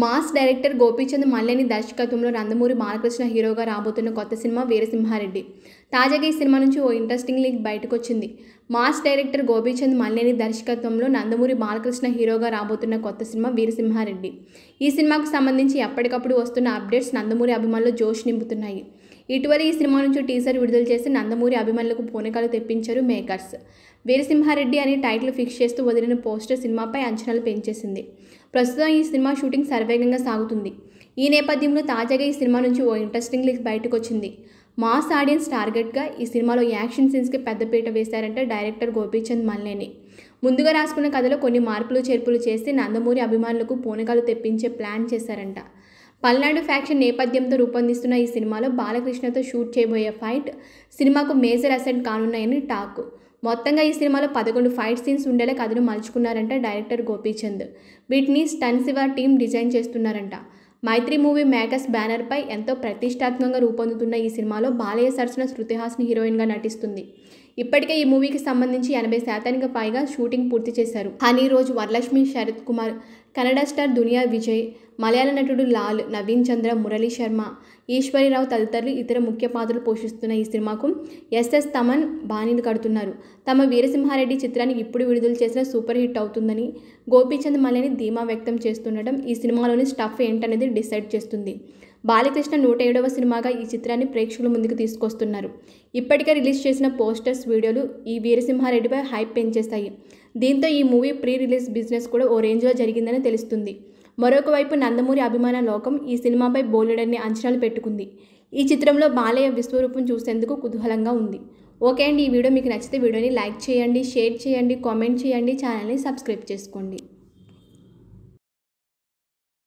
mass director Gopichand మల్లెని దర్శకత్వంలో నందమూరి బాలకృష్ణ హీరోగా రాబోతున్న కొత్త సినిమా వీరసింహారెడ్డి తాజాగా ఈ సినిమా నుంచి ఓ ఇంట్రెస్టింగ్ లీక్ బయటకు వచ్చింది మాస్ డైరెక్టర్ గోపీచంద్ మల్లెని దర్శకత్వంలో నందమూరి బాలకృష్ణ హీరోగా రాబోతున్న కొత్త సినిమా వీరసింహారెడ్డి ఈ సినిమాకు సంబంధించి ఎప్పటికప్పుడు వస్తున్న అప్డేట్స్ నందమూరి అభిమానులు జోష్ నింపుతున్నాయి ఇటీవల ఈ సినిమా నుంచి టీజర్ విడుదల చేసి నందమూరి అభిమానులకు పూనకాలు తెప్పించారు మేకర్స్ వీరసింహారెడ్డి అనే టైటిల్ ఫిక్స్ చేస్తూ వదిలిన పోస్టర్ సినిమాపై అంచనాలు పెంచేసింది ప్రస్తుతం ఈ సినిమా షూటింగ్ సర్వేగంగా సాగుతుంది ఈ నేపథ్యంలో తాజాగా ఈ సినిమా నుంచి ఓ ఇంట్రెస్టింగ్ లిక్ బయటకు వచ్చింది మాస్ ఆడియన్స్ టార్గెట్గా ఈ సినిమాలో యాక్షన్ సీన్స్కి పెద్దపీట వేశారంటే డైరెక్టర్ గోపీచంద్ మల్లేని ముందుగా రాసుకున్న కథలో కొన్ని మార్పులు చేర్పులు చేసి నందమూరి అభిమానులకు పూనకాలు తెప్పించే ప్లాన్ చేశారంట పల్నాడు ఫ్యాక్షన్ నేపథ్యంతో రూపొందిస్తున్న ఈ సినిమాలో బాలకృష్ణతో షూట్ చేయబోయే ఫైట్ సినిమాకు మేజర్ అసెంట్ కానున్నాయని టాక్ మొత్తంగా ఈ సినిమాలో పదకొండు ఫైట్ సీన్స్ ఉండేలా కథను మలుచుకున్నారంట డైరెక్టర్ గోపీచంద్ వీటిని స్టన్ శివ టీం డిజైన్ చేస్తున్నారంట మైత్రి మూవీ మేకర్స్ బ్యానర్పై ఎంతో ప్రతిష్టాత్మకంగా రూపొందుతున్న ఈ సినిమాలో బాలయ్య సరసన శృతిహాస్ని హీరోయిన్గా నటిస్తుంది ఇప్పటికే ఈ మూవీకి సంబంధించి ఎనభై శాతానికి పైగా షూటింగ్ పూర్తి చేశారు హనీ రోజు వరలక్ష్మి శరత్ కుమార్ కన్నడ స్టార్ దునియా విజయ్ మలయాళ నటుడు లాల్ నవీన్ చంద్ర మురళీ శర్మ ఈశ్వరిరావు తదితరులు ఇతర ముఖ్య పాత్రలు పోషిస్తున్న ఈ సినిమాకు ఎస్ఎస్ తమన్ బాణీలు కడుతున్నారు తమ వీరసింహారెడ్డి చిత్రానికి ఇప్పుడు విడుదల చేసిన సూపర్ హిట్ అవుతుందని గోపీచంద్ మల్లని ధీమా వ్యక్తం చేస్తుండటం ఈ సినిమాలోని స్టఫ్ ఏంటనేది డిసైడ్ చేస్తుంది బాలకృష్ణ నూట ఏడవ సినిమాగా ఈ చిత్రాన్ని ప్రేక్షకుల ముందుకు తీసుకొస్తున్నారు ఇప్పటికే రిలీజ్ చేసిన పోస్టర్స్ వీడియోలు ఈ వీరసింహారెడ్డిపై హైప్ పెంచేస్తాయి దీంతో ఈ మూవీ ప్రీ రిలీజ్ బిజినెస్ కూడా ఓ రేంజ్లో జరిగిందని తెలుస్తుంది మరొక వైపు నందమూరి అభిమాన లోకం ఈ సినిమాపై బోలెడన్ని అంచనాలు పెట్టుకుంది ఈ చిత్రంలో బాలయ్య విశ్వరూపం చూసేందుకు కుతూహలంగా ఉంది ఓకే అండి ఈ వీడియో మీకు నచ్చితే వీడియోని లైక్ చేయండి షేర్ చేయండి కామెంట్ చేయండి ఛానల్ని సబ్స్క్రైబ్ చేసుకోండి